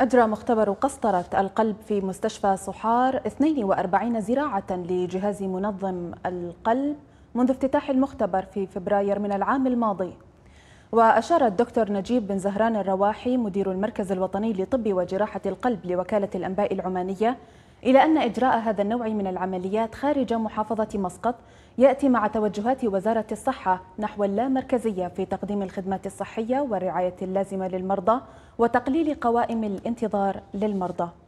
أجرى مختبر قسطرة القلب في مستشفى صحار 42 زراعة لجهاز منظم القلب منذ افتتاح المختبر في فبراير من العام الماضي وأشار الدكتور نجيب بن زهران الرواحي مدير المركز الوطني لطب وجراحة القلب لوكالة الأنباء العمانية إلى أن إجراء هذا النوع من العمليات خارج محافظة مسقط يأتي مع توجهات وزارة الصحة نحو اللامركزية في تقديم الخدمات الصحية والرعاية اللازمة للمرضى وتقليل قوائم الانتظار للمرضى